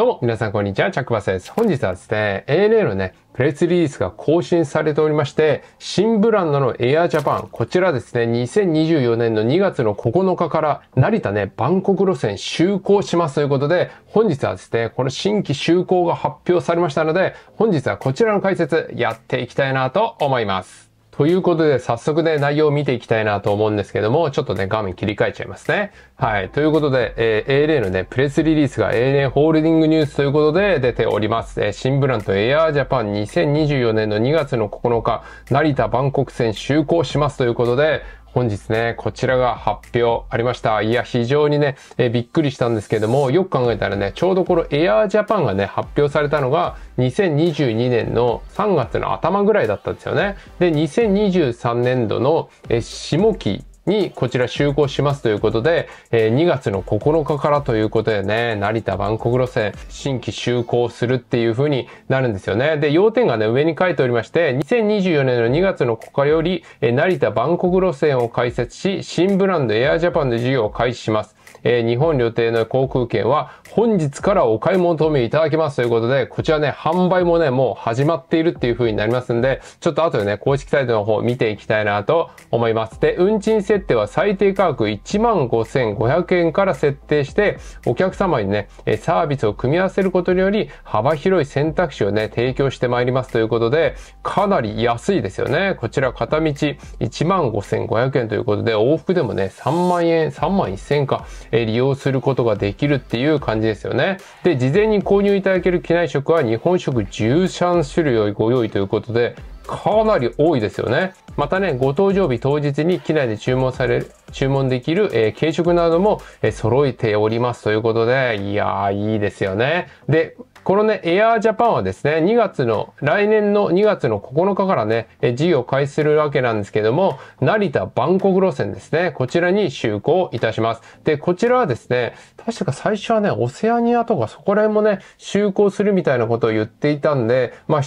どうも、皆さんこんにちは、チャックバスです。本日はですね、ANA のね、プレスリリースが更新されておりまして、新ブランドのエアジャパン、こちらですね、2024年の2月の9日から、成田ね、バンコク路線就航しますということで、本日はですね、この新規就航が発表されましたので、本日はこちらの解説、やっていきたいなと思います。ということで、早速ね、内容を見ていきたいなと思うんですけども、ちょっとね、画面切り替えちゃいますね。はい。ということで、えー、ANA のね、プレスリリースが ANA ホールディングニュースということで出ております。えー、新ブランドエアージャパン2024年の2月の9日、成田万国戦就航しますということで、本日ね、こちらが発表ありました。いや、非常にね、えー、びっくりしたんですけども、よく考えたらね、ちょうどこのエアージャパンがね、発表されたのが、2022年の3月の頭ぐらいだったんですよね。で、2023年度の、えー、下期にこちら就航しますということで、え2月の9日からということでね、成田バンコク路線新規就航するっていう風になるんですよね。で、要点がね、上に書いておりまして、2024年の2月の9日より、え成田バンコク路線を開設し、新ブランドエアジャパンで事業を開始します。えー、日本旅程の航空券は本日からお買い求めいただけますということで、こちらね、販売もね、もう始まっているっていう風になりますんで、ちょっと後でね、公式サイトの方見ていきたいなと思います。で、運賃設定は最低価格15,500円から設定して、お客様にね、サービスを組み合わせることにより、幅広い選択肢をね、提供してまいりますということで、かなり安いですよね。こちら片道15,500円ということで、往復でもね、3万円、3万1000円か、え利用することができるっていう感じですよね。で、事前に購入いただける機内食は日本食13種類をご用意ということで、かなり多いですよね。またね、ご搭乗日当日に機内で注文される、注文できる、えー、軽食なども、えー、揃えておりますということで、いやー、いいですよね。で、このね、エアージャパンはですね、2月の、来年の2月の9日からね、事業開始するわけなんですけども、成田バンコク路線ですね、こちらに就航いたします。で、こちらはですね、確か最初はね、オセアニアとかそこら辺もね、就航するみたいなことを言っていたんで、まあ、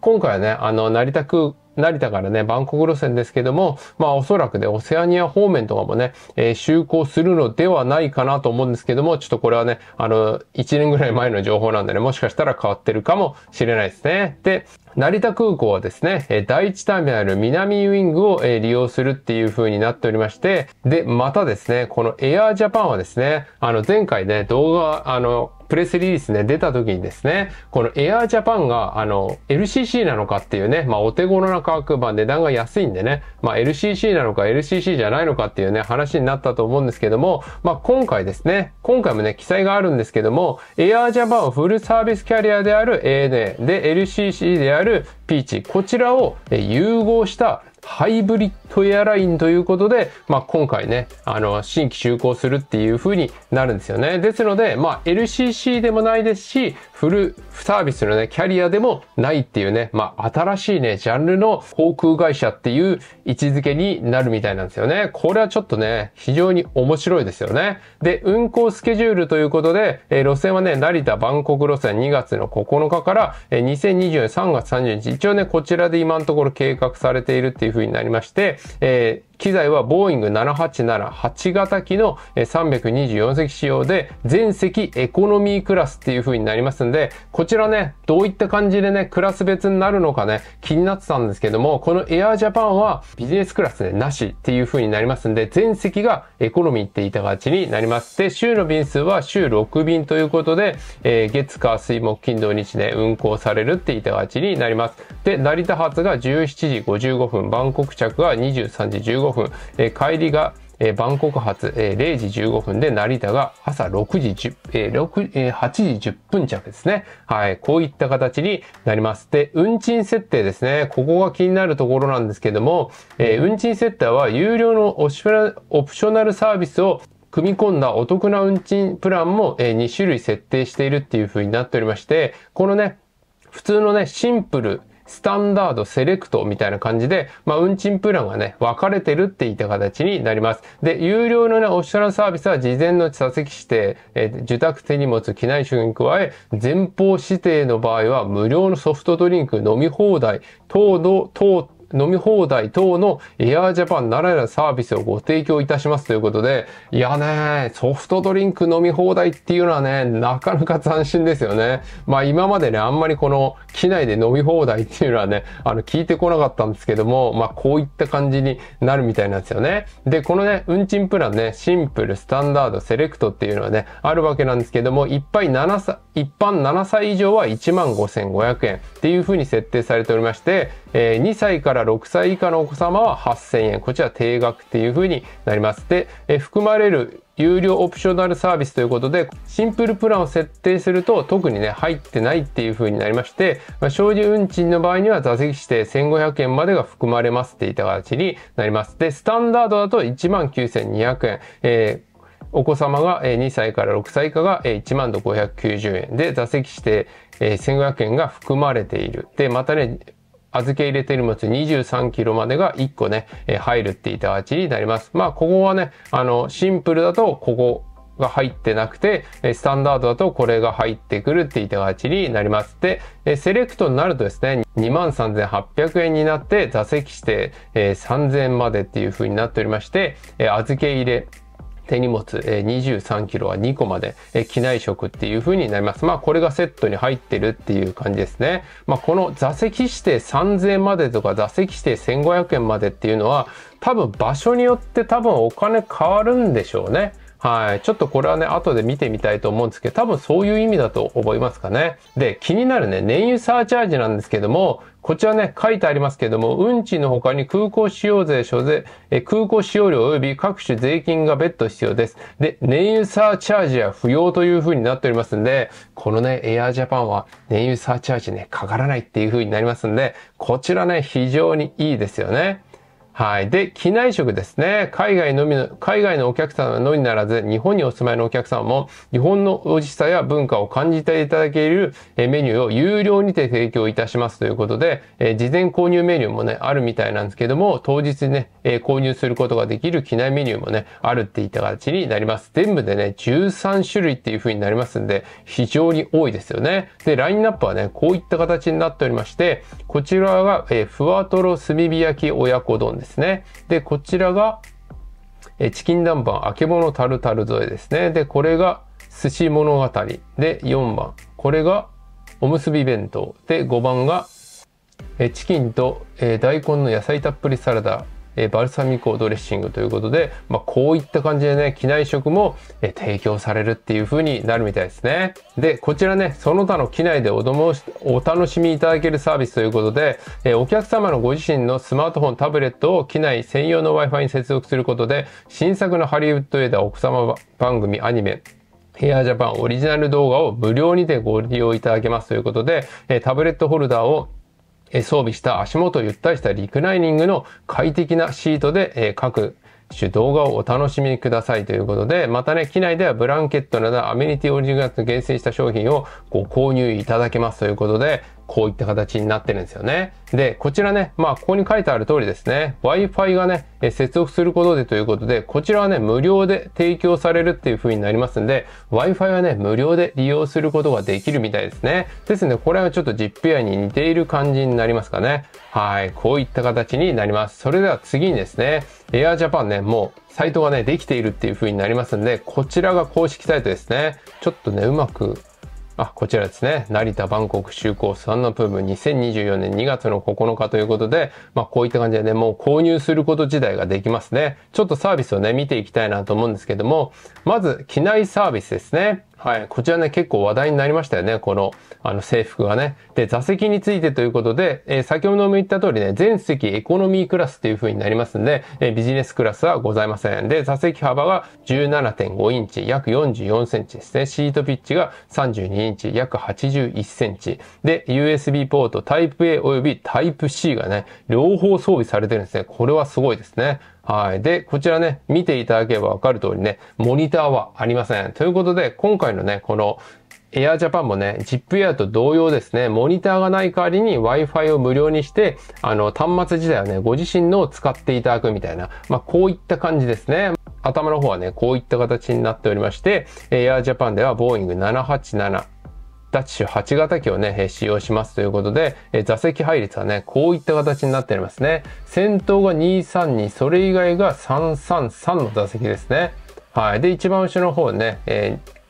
今回はね、あの、成田空成田からね、バンコク路線ですけども、まあおそらくね、オセアニア方面とかもね、えー、就航するのではないかなと思うんですけども、ちょっとこれはね、あの、1年ぐらい前の情報なんでね、もしかしたら変わってるかもしれないですね。で、成田空港はですね、第一ターミナル南ウィングを利用するっていう風になっておりまして、で、またですね、このエアージャパンはですね、あの前回ね、動画、あの、プレスリリースね、出た時にですね、このエアージャパンが、あの、LCC なのかっていうね、まあ、お手頃な価格、版、値段が安いんでね、まあ、LCC なのか LCC じゃないのかっていうね、話になったと思うんですけども、まあ、今回ですね、今回もね、記載があるんですけども、エアージャパンフルサービスキャリアである ANA、で、LCC であるピーチ、こちらを融合したハイブリッドエアラインということで、まあ、今回ね、あの、新規就航するっていう風になるんですよね。ですので、まあ、LCC でもないですし、フルサービスのね、キャリアでもないっていうね、まあ、新しいね、ジャンルの航空会社っていう位置づけになるみたいなんですよね。これはちょっとね、非常に面白いですよね。で、運行スケジュールということで、えー、路線はね、成田バンコク路線2月の9日から、えー、2024年3月30日、一応ね、こちらで今のところ計画されているっていう風になりまして、えー機材はボーイング787-8型機の324席仕様で、全席エコノミークラスっていう風になりますんで、こちらね、どういった感じでね、クラス別になるのかね、気になってたんですけども、このエアージャパンはビジネスクラスでなしっていう風になりますんで、全席がエコノミーっていた形になります。で、週の便数は週6便ということで、えー、月、火、水、木、金、土、日で運行されるっていた形になります。で、成田発が17時55分、バンコク着が23時15分、15分、えー、帰りが、えー、バンコク発、えー、0時15分で成田が朝6時10、えー、6えー、8時10分着ですね。はい。こういった形になります。で、運賃設定ですね。ここが気になるところなんですけども、えー、運賃設定は有料のオプショナルサービスを組み込んだお得な運賃プランも2種類設定しているっていう風になっておりまして、このね、普通のね、シンプルスタンダード、セレクトみたいな感じで、まあ、運賃プランがね、分かれてるっていった形になります。で、有料のね、オフィシャルサービスは事前の座席指定、え受託手荷物、機内酒に加え、前方指定の場合は無料のソフトドリンク、飲み放題、等々、等々飲み放題等のエアージャパンならはサービスをご提供いたしますということで、いやね、ソフトドリンク飲み放題っていうのはね、なかなか斬新ですよね。まあ今までね、あんまりこの機内で飲み放題っていうのはね、あの聞いてこなかったんですけども、まあこういった感じになるみたいなんですよね。で、このね、運賃プランね、シンプル、スタンダード、セレクトっていうのはね、あるわけなんですけども、いっぱい7歳、一般7歳以上は15,500円っていう風に設定されておりまして、えー、2歳から6歳以下のお子様は8000円。こちら定額っていう風になります。で、えー、含まれる有料オプショナルサービスということで、シンプルプランを設定すると特にね、入ってないっていう風になりまして、まあ、運賃の場合には座席指定1500円までが含まれますっていった形になります。で、スタンダードだと19,200円。えーお子様が2歳から6歳以下が1万590円で、座席指定1500円が含まれている。で、またね、預け入れているもつ23キロまでが1個ね、え入るっていた味になります。まあ、ここはね、あの、シンプルだと、ここが入ってなくて、スタンダードだとこれが入ってくるって言った形になります。で、セレクトになるとですね、23,800円になって座席指定3000までっていう風になっておりまして、預け入れ、手荷物、え23キロは2個まで、え機内食っていう風になります。まあこれがセットに入ってるっていう感じですね。まあこの座席指定3000円までとか座席指定1500円までっていうのは多分場所によって多分お金変わるんでしょうね。はい。ちょっとこれはね、後で見てみたいと思うんですけど、多分そういう意味だと思いますかね。で、気になるね、燃油サーチャージなんですけども、こちらね、書いてありますけども、運賃の他に空港使用税、所税、え空港使用料及び各種税金が別途必要です。で、燃油サーチャージは不要という風になっておりますんで、このね、エアージャパンは燃油サーチャージね、かからないっていう風になりますんで、こちらね、非常にいいですよね。はい。で、機内食ですね。海外のみの、海外のお客様のみならず、日本にお住まいのお客様も、日本の美味しさや文化を感じていただけるメニューを有料にて提供いたしますということで、え事前購入メニューもね、あるみたいなんですけども、当日にね、え購入することができる機内メニューもね、あるっていった形になります。全部でね、13種類っていう風になりますんで、非常に多いですよね。で、ラインナップはね、こういった形になっておりまして、こちらが、えふわとろ炭火焼き親子丼ですね。で、こちらが、えチキン南蛮、あけぼのタルタル添えですね。で、これが、寿司物語。で、4番。これが、おむすび弁当。で、5番が、えチキンと、え大根の野菜たっぷりサラダ。えバルサミコドレッシングということで、まあ、こういった感じでね、機内食も、え提供されるっていう風になるみたいですね。で、こちらね、その他の機内でおどもお楽しみいただけるサービスということで、えお客様のご自身のスマートフォン、タブレットを機内専用の Wi-Fi に接続することで、新作のハリウッド映画、奥様番組、アニメ、ヘアジャパンオリジナル動画を無料にてご利用いただけますということで、えタブレットホルダーを装備した足元をゆったりしたリクライニングの快適なシートで各種動画をお楽しみくださいということで、またね、機内ではブランケットなどアメニティオリジナルと厳選した商品をご購入いただけますということで、こういった形になってるんですよね。で、こちらね、まあ、ここに書いてある通りですね、Wi-Fi がね、え接続することでということで、こちらはね、無料で提供されるっていう風になりますんで、Wi-Fi はね、無料で利用することができるみたいですね。ですので、これはちょっと ZIPAI に似ている感じになりますかね。はい、こういった形になります。それでは次にですね、AirJapan ね、もうサイトがね、できているっていう風になりますんで、こちらが公式サイトですね。ちょっとね、うまくあ、こちらですね。成田バンコク就航スワンナプーム2024年2月の9日ということで、まあこういった感じでね、もう購入すること自体ができますね。ちょっとサービスをね、見ていきたいなと思うんですけども、まず、機内サービスですね。はい。こちらね、結構話題になりましたよね。この、あの、制服がね。で、座席についてということで、えー、先ほども言った通りね、全席エコノミークラスっていう風になりますんで、えー、ビジネスクラスはございません。で、座席幅が17.5インチ、約44センチですね。シートピッチが32インチ、約81センチ。で、USB ポート、タイプ A 及びタイプ C がね、両方装備されてるんですね。これはすごいですね。はい。で、こちらね、見ていただければわかる通りね、モニターはありません。ということで、今回のね、このエアージャパンもね、ジップエアと同様ですね、モニターがない代わりに Wi-Fi を無料にして、あの、端末自体はね、ご自身のを使っていただくみたいな、まあ、こういった感じですね。頭の方はね、こういった形になっておりまして、エアージャパンではボーイング787、ダッシュ8型機をね、使用しますということで、座席配列はね、こういった形になっておりますね。先頭が232、それ以外が333の座席ですね。はい。で、一番後ろの方ね、えー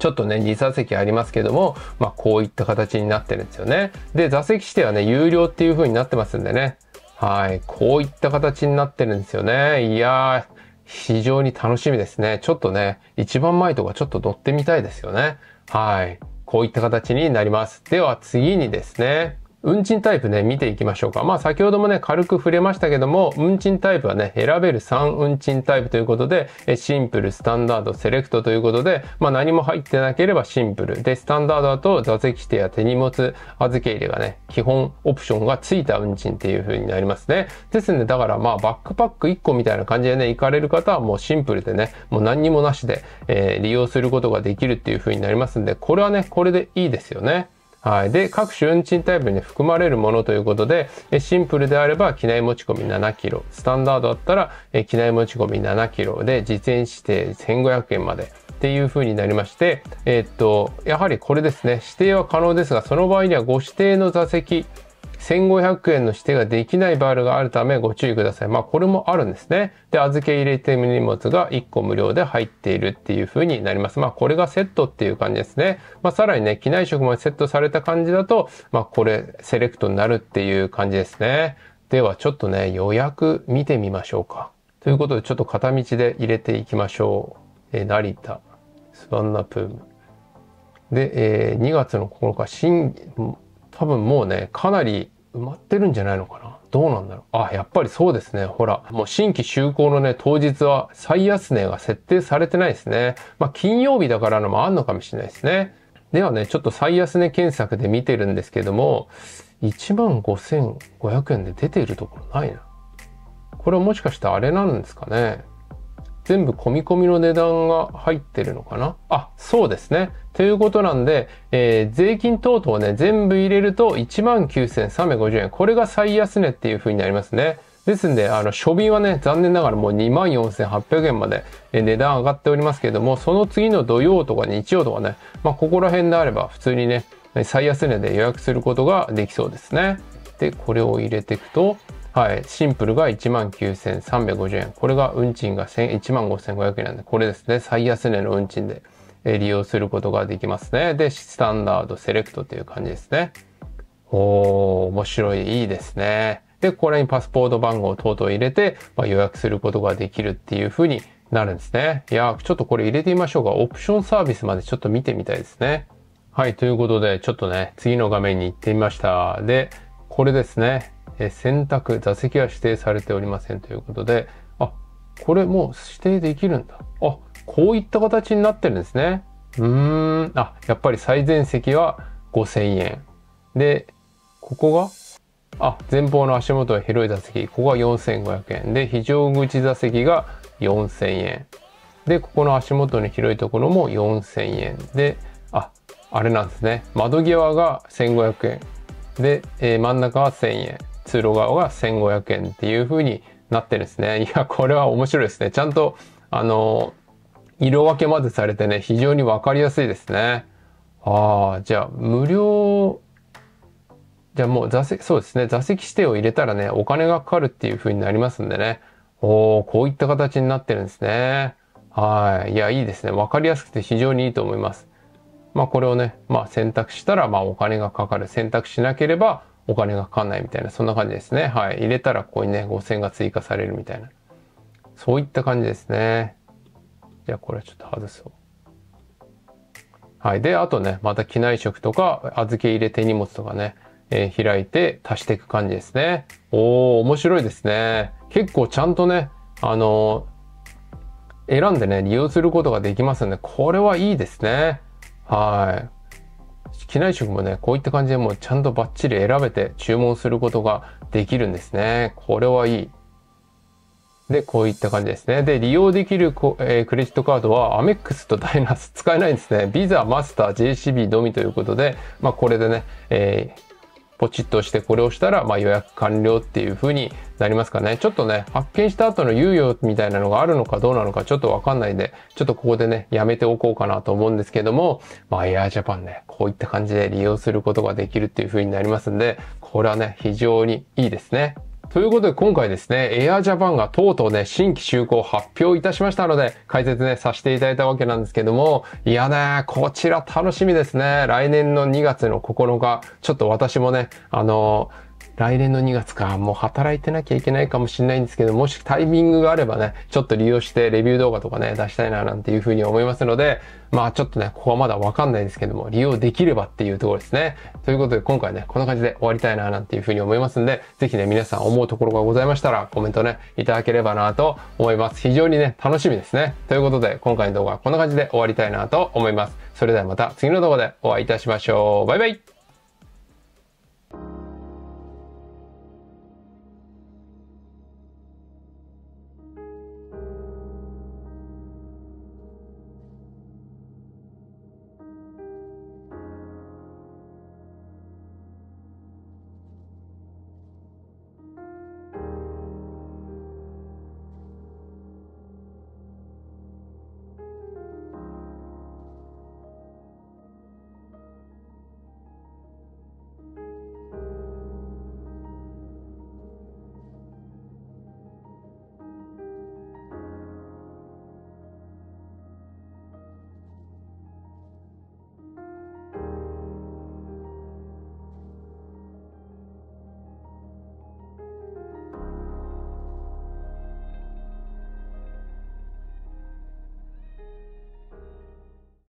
ちょっとね、2座席ありますけども、まあ、こういった形になってるんですよね。で、座席指定はね、有料っていう風になってますんでね。はい。こういった形になってるんですよね。いやー、非常に楽しみですね。ちょっとね、一番前とかちょっと乗ってみたいですよね。はい。こういった形になります。では次にですね、運賃タイプね、見ていきましょうか。まあ先ほどもね、軽く触れましたけども、運賃タイプはね、選べる3運賃タイプということで、シンプル、スタンダード、セレクトということで、まあ何も入ってなければシンプル。で、スタンダードだと座席指定や手荷物預け入れがね、基本オプションがついた運賃っていう風になりますね。ですね、だからまあバックパック1個みたいな感じでね、行かれる方はもうシンプルでね、もう何にもなしで、えー、利用することができるっていう風になりますんで、これはね、これでいいですよね。はい。で、各種運賃タイプに含まれるものということで、シンプルであれば機内持ち込み7キロ、スタンダードだったら機内持ち込み7キロで実演指定1500円まで。っていう風になりまして、えー、っと、やはりこれですね、指定は可能ですが、その場合にはご指定の座席1500円の指定ができない場合があるためご注意ください。まあこれもあるんですね。で、預け入れて荷物が1個無料で入っているっていう風になります。まあこれがセットっていう感じですね。まあさらにね、機内食もセットされた感じだと、まあこれセレクトになるっていう感じですね。ではちょっとね、予約見てみましょうか。ということでちょっと片道で入れていきましょう。えー、成田、スワンナプーム。で、えー、2月の9日、新、多分もうね、かなり埋まってるんじゃないのかなどうなんだろうあ、やっぱりそうですね。ほら、もう新規就航のね、当日は最安値が設定されてないですね。まあ、金曜日だからのもあんのかもしれないですね。ではね、ちょっと最安値検索で見てるんですけども、15,500円で出ているところないな。これはもしかしてあれなんですかね。全部込み込みの値段が入ってるのかなあ、そうですね。ということなんで、えー、税金等々ね、全部入れると19,350円。これが最安値っていう風になりますね。ですんで、あの、書便はね、残念ながらもう24,800円まで値段上がっておりますけれども、その次の土曜とか日曜とかね、まあ、ここら辺であれば普通にね、最安値で予約することができそうですね。で、これを入れていくと、はい。シンプルが19,350円。これが運賃が15,500円なんで、これですね。最安値の運賃で利用することができますね。で、スタンダード、セレクトっていう感じですね。おー、面白い。いいですね。で、これにパスポート番号等々入れて、まあ、予約することができるっていう風になるんですね。いやちょっとこれ入れてみましょうか。オプションサービスまでちょっと見てみたいですね。はい、ということで、ちょっとね、次の画面に行ってみました。で、これですね。え選択、座席は指定されておりませんということで、あ、これもう指定できるんだ。あ、こういった形になってるんですね。うーん、あ、やっぱり最前席は5000円。で、ここがあ、前方の足元は広い座席。ここが4500円。で、非常口座席が4000円。で、ここの足元の広いところも4000円。で、あ、あれなんですね。窓際が1500円。で、えー、真ん中は1000円。通路側が1500円っていう風になってるんですね。いや、これは面白いですね。ちゃんと、あの、色分けまでされてね、非常にわかりやすいですね。ああ、じゃあ、無料、じゃあもう座席、そうですね、座席指定を入れたらね、お金がかかるっていう風になりますんでね。おお、こういった形になってるんですね。はい。いや、いいですね。わかりやすくて非常にいいと思います。まあ、これをね、まあ、選択したら、まあ、お金がかかる。選択しなければ、お金がかかんないみたいな、そんな感じですね。はい。入れたらここにね、5000が追加されるみたいな。そういった感じですね。じゃあこれはちょっと外そう。はい。で、あとね、また機内食とか、預け入れ手荷物とかね、えー、開いて足していく感じですね。おー、面白いですね。結構ちゃんとね、あのー、選んでね、利用することができますんで、これはいいですね。はい。機内食もね、こういった感じでもうちゃんとバッチリ選べて注文することができるんですね。これはいい。で、こういった感じですね。で、利用できる、えー、クレジットカードは、アメックスとダイナス使えないんですね。ビザ、マスター、JCB のみということで、まあ、これでね、えー、ポチッとしてこれをしたら、ま予約完了っていう風になりますかね。ちょっとね、発見した後の猶予みたいなのがあるのかどうなのかちょっとわかんないんで、ちょっとここでね、やめておこうかなと思うんですけども、まあエアージャパンね、こういった感じで利用することができるっていう風になりますんで、これはね、非常にいいですね。ということで今回ですね、エアジャパンがとうとうね、新規就航発表いたしましたので、解説ね、させていただいたわけなんですけども、いやね、こちら楽しみですね。来年の2月の9日、ちょっと私もね、あのー来年の2月か、もう働いてなきゃいけないかもしれないんですけど、もしタイミングがあればね、ちょっと利用してレビュー動画とかね、出したいななんていうふうに思いますので、まあちょっとね、ここはまだわかんないですけども、利用できればっていうところですね。ということで今回ね、こんな感じで終わりたいななんていうふうに思いますんで、ぜひね、皆さん思うところがございましたら、コメントね、いただければなと思います。非常にね、楽しみですね。ということで、今回の動画はこんな感じで終わりたいなと思います。それではまた次の動画でお会いいたしましょう。バイバイ